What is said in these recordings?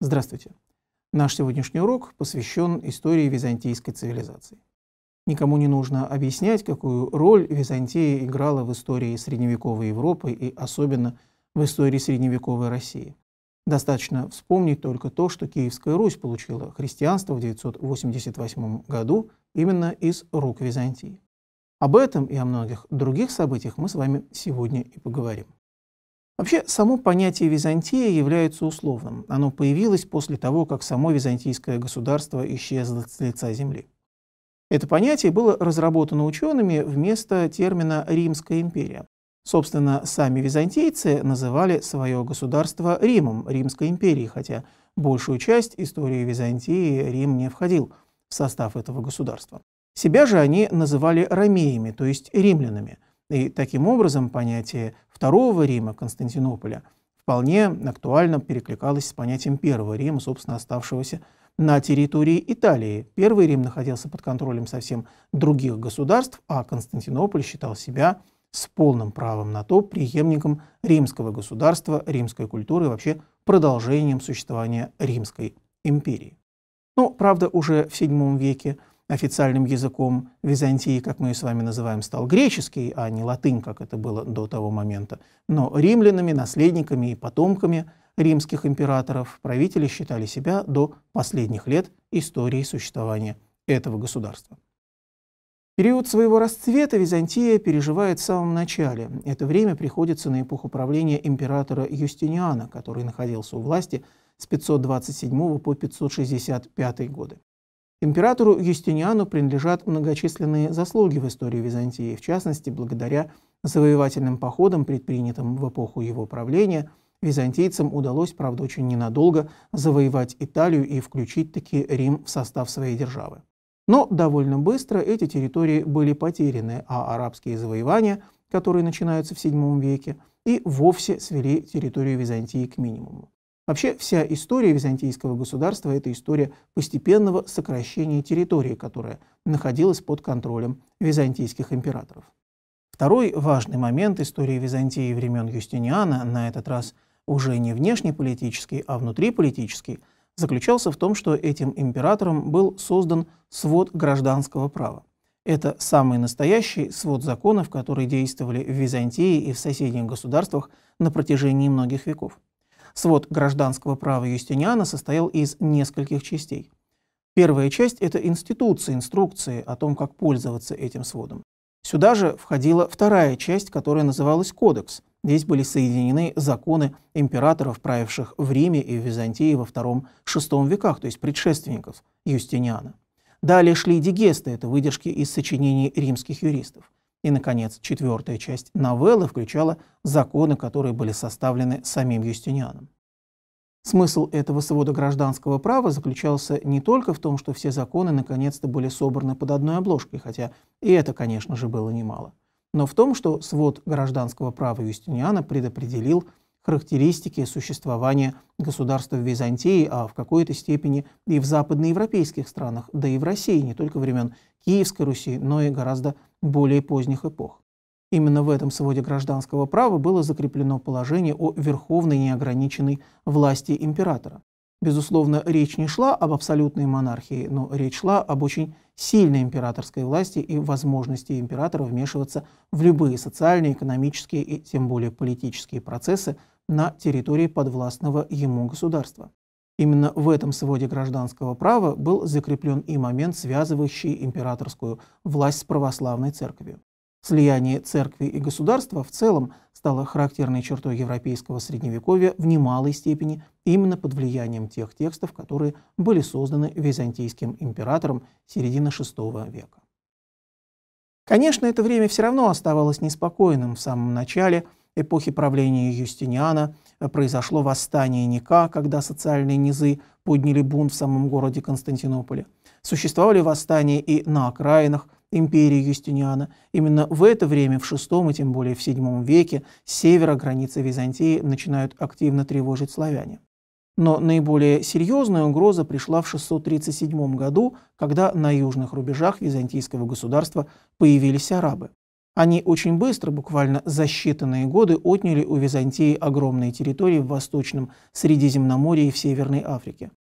Здравствуйте. Наш сегодняшний урок посвящен истории византийской цивилизации. Никому не нужно объяснять, какую роль Византия играла в истории средневековой Европы и особенно в истории средневековой России. Достаточно вспомнить только то, что Киевская Русь получила христианство в 988 году именно из рук Византии. Об этом и о многих других событиях мы с вами сегодня и поговорим. Вообще, само понятие Византия является условным. Оно появилось после того, как само византийское государство исчезло с лица земли. Это понятие было разработано учеными вместо термина «Римская империя». Собственно, сами византийцы называли свое государство Римом, Римской империей, хотя большую часть истории Византии Рим не входил в состав этого государства. Себя же они называли ромеями, то есть римлянами – и таким образом понятие Второго Рима, Константинополя, вполне актуально перекликалось с понятием Первого Рима, собственно, оставшегося на территории Италии. Первый Рим находился под контролем совсем других государств, а Константинополь считал себя с полным правом на то преемником римского государства, римской культуры и вообще продолжением существования Римской империи. Но, ну, правда, уже в VII веке официальным языком Византии, как мы ее с вами называем, стал греческий, а не латынь, как это было до того момента. Но римлянами, наследниками и потомками римских императоров правители считали себя до последних лет истории существования этого государства. Период своего расцвета Византия переживает в самом начале. Это время приходится на эпоху правления императора Юстиниана, который находился у власти с 527 по 565 годы. Императору Юстиниану принадлежат многочисленные заслуги в истории Византии, в частности, благодаря завоевательным походам, предпринятым в эпоху его правления, византийцам удалось, правда, очень ненадолго завоевать Италию и включить таки Рим в состав своей державы. Но довольно быстро эти территории были потеряны, а арабские завоевания, которые начинаются в VII веке, и вовсе свели территорию Византии к минимуму. Вообще вся история византийского государства – это история постепенного сокращения территории, которая находилась под контролем византийских императоров. Второй важный момент истории Византии времен Юстиниана, на этот раз уже не внешнеполитический, а внутриполитический, заключался в том, что этим императором был создан свод гражданского права. Это самый настоящий свод законов, которые действовали в Византии и в соседних государствах на протяжении многих веков. Свод гражданского права Юстиниана состоял из нескольких частей. Первая часть – это институции, инструкции о том, как пользоваться этим сводом. Сюда же входила вторая часть, которая называлась «Кодекс». Здесь были соединены законы императоров, правивших в Риме и в Византии во II-VI веках, то есть предшественников Юстиниана. Далее шли дигесты – это выдержки из сочинений римских юристов. И, наконец, четвертая часть новеллы включала законы, которые были составлены самим Юстинианом. Смысл этого свода гражданского права заключался не только в том, что все законы наконец-то были собраны под одной обложкой, хотя и это, конечно же, было немало, но в том, что свод гражданского права Юстиниана предопределил характеристики существования государства в Византии, а в какой-то степени и в западноевропейских странах, да и в России, не только времен Киевской Руси, но и гораздо более поздних эпох. Именно в этом своде гражданского права было закреплено положение о верховной неограниченной власти императора. Безусловно, речь не шла об абсолютной монархии, но речь шла об очень сильной императорской власти и возможности императора вмешиваться в любые социальные, экономические и тем более политические процессы, на территории подвластного ему государства. Именно в этом своде гражданского права был закреплен и момент, связывающий императорскую власть с православной церковью. Слияние церкви и государства в целом стало характерной чертой европейского средневековья в немалой степени именно под влиянием тех текстов, которые были созданы византийским императором середины VI века. Конечно, это время все равно оставалось неспокойным в самом начале – эпохи правления Юстиниана э, произошло восстание Ника, когда социальные низы подняли бунт в самом городе Константинополе. Существовали восстания и на окраинах империи Юстиниана. Именно в это время, в VI и тем более в VII веке, с севера границы Византии начинают активно тревожить славяне. Но наиболее серьезная угроза пришла в 637 году, когда на южных рубежах византийского государства появились арабы. Они очень быстро, буквально за считанные годы, отняли у Византии огромные территории в Восточном Средиземноморье и в Северной Африке.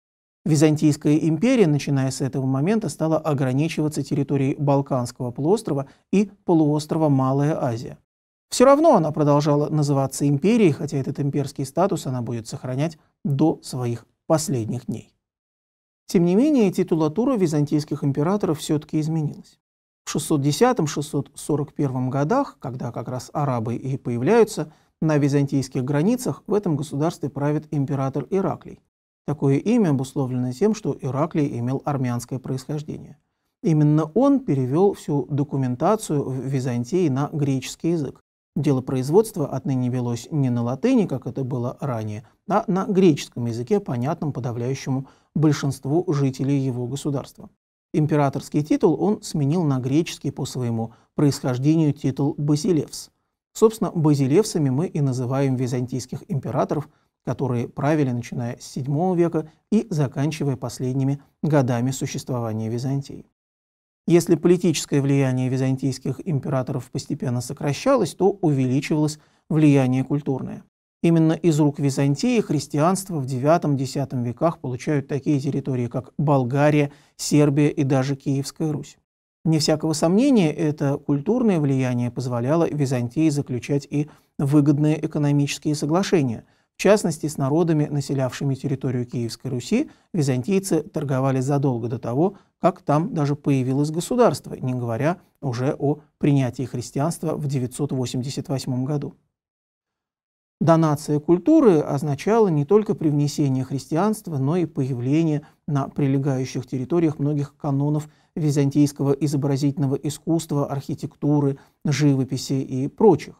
Византийская империя, начиная с этого момента, стала ограничиваться территорией Балканского полуострова и полуострова Малая Азия. Все равно она продолжала называться империей, хотя этот имперский статус она будет сохранять до своих последних дней. Тем не менее, титулатура византийских императоров все-таки изменилась в 610-641 годах, когда как раз арабы и появляются на византийских границах, в этом государстве правит император Ираклий. Такое имя обусловлено тем, что Ираклий имел армянское происхождение. Именно он перевел всю документацию в Византии на греческий язык. Дело производства отныне велось не на латыни, как это было ранее, а на греческом языке, понятном подавляющему большинству жителей его государства. Императорский титул он сменил на греческий по своему происхождению титул «базилевс». Собственно, базилевсами мы и называем византийских императоров, которые правили начиная с VII века и заканчивая последними годами существования Византии. Если политическое влияние византийских императоров постепенно сокращалось, то увеличивалось влияние культурное. Именно из рук Византии христианство в IX-X веках получают такие территории, как Болгария, Сербия и даже Киевская Русь. Вне всякого сомнения, это культурное влияние позволяло Византии заключать и выгодные экономические соглашения. В частности, с народами, населявшими территорию Киевской Руси, византийцы торговали задолго до того, как там даже появилось государство, не говоря уже о принятии христианства в 988 году. Донация культуры означала не только привнесение христианства, но и появление на прилегающих территориях многих канонов византийского изобразительного искусства, архитектуры, живописи и прочих.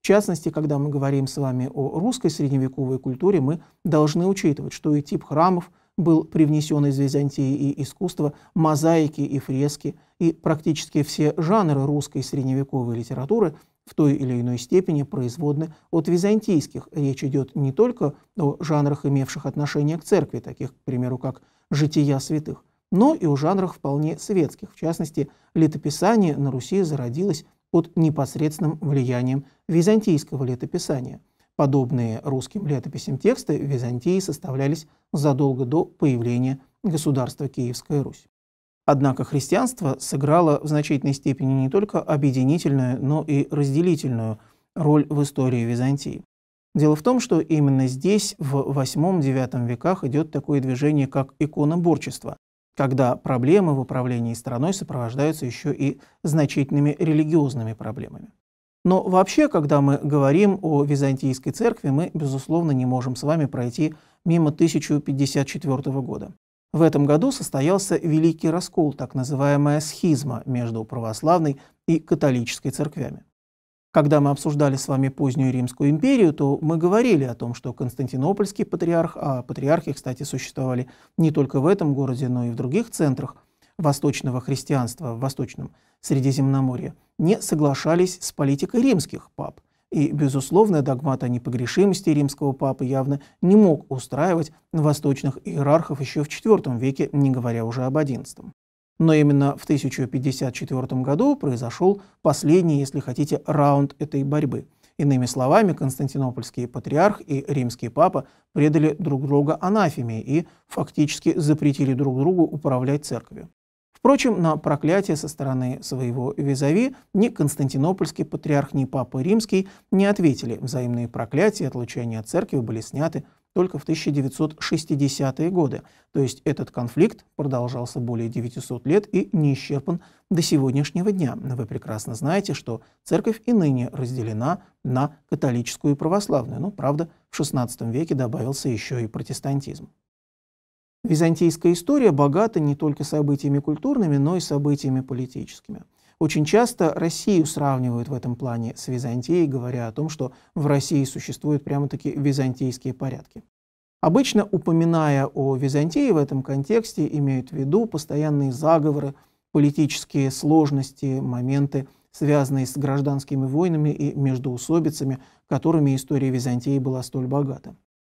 В частности, когда мы говорим с вами о русской средневековой культуре, мы должны учитывать, что и тип храмов был привнесен из Византии и искусства, мозаики и фрески, и практически все жанры русской средневековой литературы – в той или иной степени производны от византийских. Речь идет не только о жанрах, имевших отношение к церкви, таких, к примеру, как «Жития святых», но и о жанрах вполне светских. В частности, летописание на Руси зародилось под непосредственным влиянием византийского летописания. Подобные русским летописям тексты в Византии составлялись задолго до появления государства Киевская Русь. Однако христианство сыграло в значительной степени не только объединительную, но и разделительную роль в истории Византии. Дело в том, что именно здесь в VIII-IX веках идет такое движение, как иконоборчество, когда проблемы в управлении страной сопровождаются еще и значительными религиозными проблемами. Но вообще, когда мы говорим о Византийской церкви, мы, безусловно, не можем с вами пройти мимо 1054 года. В этом году состоялся Великий Раскол, так называемая схизма между православной и католической церквями. Когда мы обсуждали с вами позднюю Римскую империю, то мы говорили о том, что Константинопольский патриарх, а патриархи, кстати, существовали не только в этом городе, но и в других центрах восточного христианства в Восточном Средиземноморье, не соглашались с политикой римских пап – и, безусловно, догмат о непогрешимости римского папы явно не мог устраивать восточных иерархов еще в IV веке, не говоря уже об XI. Но именно в 1054 году произошел последний, если хотите, раунд этой борьбы. Иными словами, константинопольский патриарх и римский папа предали друг друга анафеме и фактически запретили друг другу управлять церковью. Впрочем, на проклятие со стороны своего визави ни константинопольский патриарх, ни папа римский не ответили. Взаимные проклятия и отлучения от церкви были сняты только в 1960-е годы. То есть этот конфликт продолжался более 900 лет и не исчерпан до сегодняшнего дня. Вы прекрасно знаете, что церковь и ныне разделена на католическую и православную. Ну, правда, в XVI веке добавился еще и протестантизм. Византийская история богата не только событиями культурными, но и событиями политическими. Очень часто Россию сравнивают в этом плане с Византией, говоря о том, что в России существуют прямо-таки византийские порядки. Обычно, упоминая о Византии в этом контексте, имеют в виду постоянные заговоры, политические сложности, моменты, связанные с гражданскими войнами и междуусобицами, которыми история Византии была столь богата.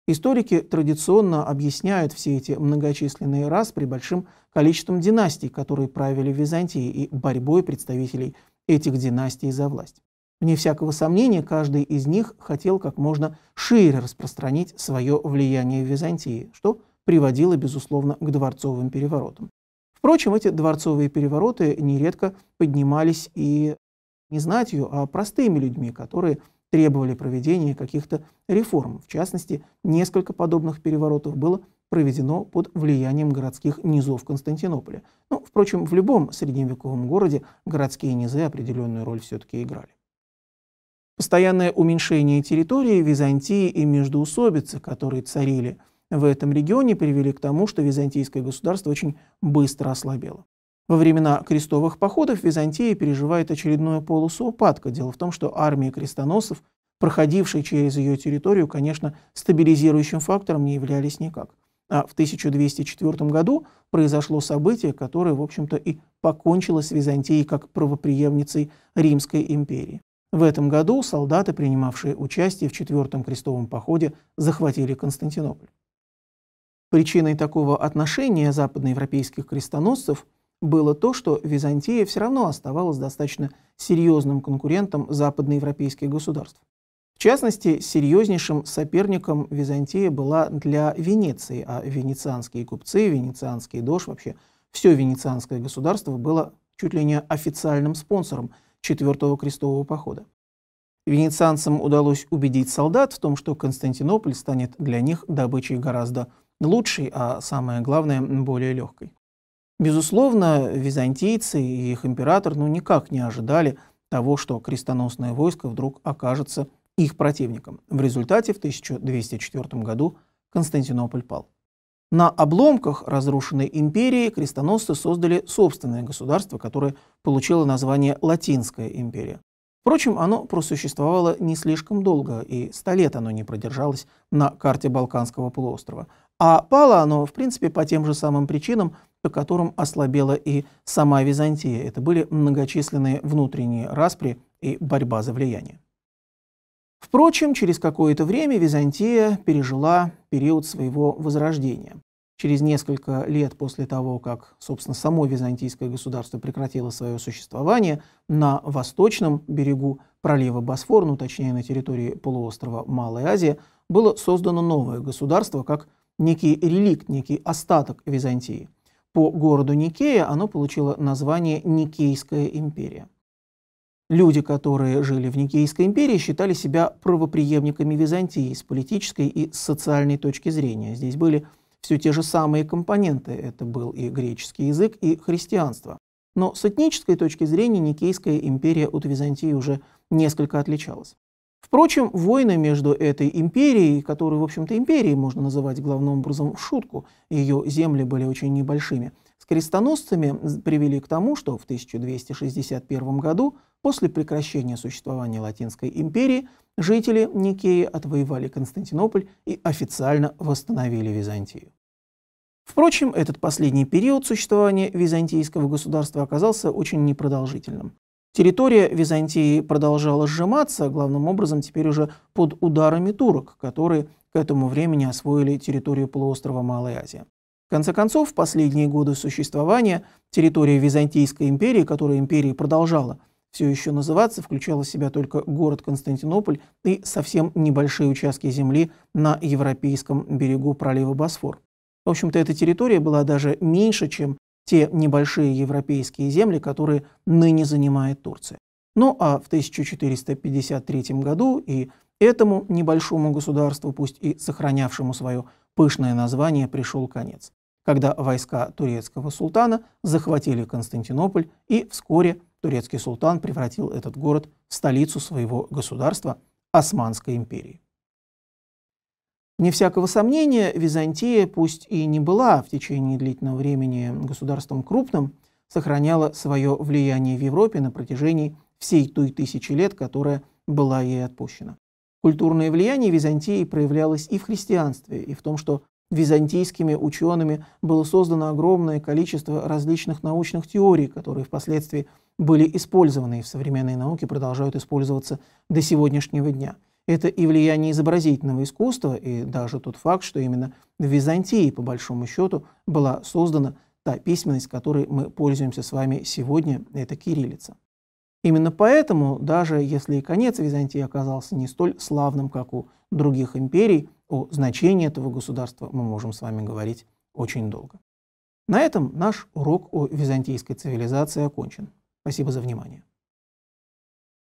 Историки традиционно объясняют все эти многочисленные при большим количеством династий, которые правили в Византии, и борьбой представителей этих династий за власть. Вне всякого сомнения, каждый из них хотел как можно шире распространить свое влияние в Византии, что приводило, безусловно, к дворцовым переворотам. Впрочем, эти дворцовые перевороты нередко поднимались и не знатью, а простыми людьми, которые требовали проведения каких-то реформ. В частности, несколько подобных переворотов было проведено под влиянием городских низов Константинополя. Но, ну, впрочем, в любом средневековом городе городские низы определенную роль все-таки играли. Постоянное уменьшение территории Византии и междуусобицы, которые царили в этом регионе, привели к тому, что византийское государство очень быстро ослабело. Во времена крестовых походов Византия переживает очередное полосу упадка. Дело в том, что армии крестоносцев, проходившие через ее территорию, конечно, стабилизирующим фактором не являлись никак. А в 1204 году произошло событие, которое, в общем-то, и покончило с Византией как правоприемницей Римской империи. В этом году солдаты, принимавшие участие в Четвертом крестовом походе, захватили Константинополь. Причиной такого отношения западноевропейских крестоносцев – было то, что Византия все равно оставалась достаточно серьезным конкурентом западноевропейских государств. В частности, серьезнейшим соперником Византия была для Венеции, а венецианские купцы, венецианский дож, вообще все венецианское государство было чуть ли не официальным спонсором Четвертого крестового похода. Венецианцам удалось убедить солдат в том, что Константинополь станет для них добычей гораздо лучшей, а самое главное, более легкой. Безусловно, византийцы и их император ну, никак не ожидали того, что крестоносное войско вдруг окажется их противником. В результате в 1204 году Константинополь пал. На обломках разрушенной империи крестоносцы создали собственное государство, которое получило название Латинская империя. Впрочем, оно просуществовало не слишком долго, и сто лет оно не продержалось на карте Балканского полуострова – а пало оно, в принципе, по тем же самым причинам, по которым ослабела и сама Византия. Это были многочисленные внутренние распри и борьба за влияние. Впрочем, через какое-то время Византия пережила период своего возрождения. Через несколько лет после того, как, собственно, само византийское государство прекратило свое существование, на восточном берегу пролива Босфор, ну точнее на территории полуострова Малая Азия, было создано новое государство как некий реликт, некий остаток Византии. По городу Никея оно получило название Никейская империя. Люди, которые жили в Никейской империи, считали себя правоприемниками Византии с политической и социальной точки зрения. Здесь были все те же самые компоненты. Это был и греческий язык, и христианство. Но с этнической точки зрения Никейская империя от Византии уже несколько отличалась. Впрочем, войны между этой империей, которую, в общем-то, империей можно называть главным образом в шутку, ее земли были очень небольшими, с крестоносцами привели к тому, что в 1261 году, после прекращения существования Латинской империи, жители Никеи отвоевали Константинополь и официально восстановили Византию. Впрочем, этот последний период существования византийского государства оказался очень непродолжительным. Территория Византии продолжала сжиматься, главным образом теперь уже под ударами турок, которые к этому времени освоили территорию полуострова Малая Азия. В конце концов, в последние годы существования территория Византийской империи, которая империей продолжала все еще называться, включала в себя только город Константинополь и совсем небольшие участки земли на европейском берегу пролива Босфор. В общем-то, эта территория была даже меньше, чем те небольшие европейские земли, которые ныне занимает Турция. Ну а в 1453 году и этому небольшому государству, пусть и сохранявшему свое пышное название, пришел конец, когда войска турецкого султана захватили Константинополь и вскоре турецкий султан превратил этот город в столицу своего государства Османской империи. Не всякого сомнения, Византия, пусть и не была в течение длительного времени государством крупным, сохраняла свое влияние в Европе на протяжении всей той тысячи лет, которая была ей отпущена. Культурное влияние Византии проявлялось и в христианстве, и в том, что византийскими учеными было создано огромное количество различных научных теорий, которые впоследствии были использованы и в современной науке продолжают использоваться до сегодняшнего дня это и влияние изобразительного искусства, и даже тот факт, что именно в Византии, по большому счету, была создана та письменность, которой мы пользуемся с вами сегодня, это кириллица. Именно поэтому, даже если и конец Византии оказался не столь славным, как у других империй, о значении этого государства мы можем с вами говорить очень долго. На этом наш урок о византийской цивилизации окончен. Спасибо за внимание.